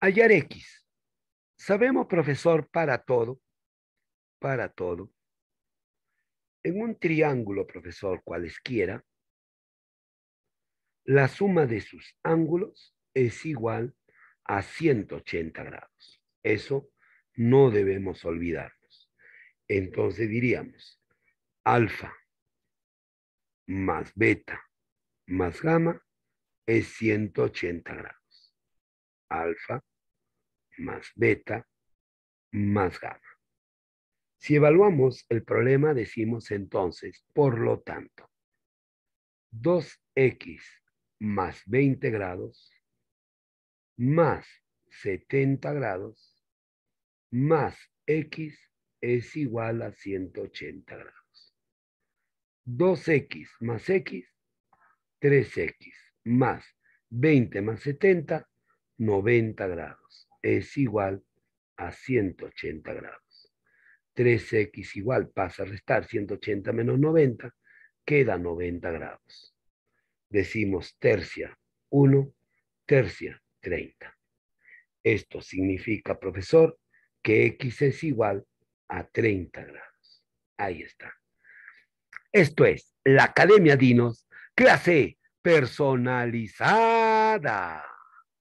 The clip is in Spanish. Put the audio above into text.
hallar X. Sabemos, profesor, para todo, para todo, en un triángulo, profesor, cualesquiera, la suma de sus ángulos es igual a 180 grados. Eso no debemos olvidarnos. Entonces diríamos, alfa más beta más gamma es 180 grados alfa más beta más gamma. Si evaluamos el problema, decimos entonces, por lo tanto, 2x más 20 grados más 70 grados más x es igual a 180 grados. 2x más x, 3x más 20 más 70 90 grados es igual a 180 grados. 3x igual, pasa a restar 180 menos 90, queda 90 grados. Decimos tercia 1, tercia 30. Esto significa, profesor, que x es igual a 30 grados. Ahí está. Esto es la Academia Dinos, clase personalizada.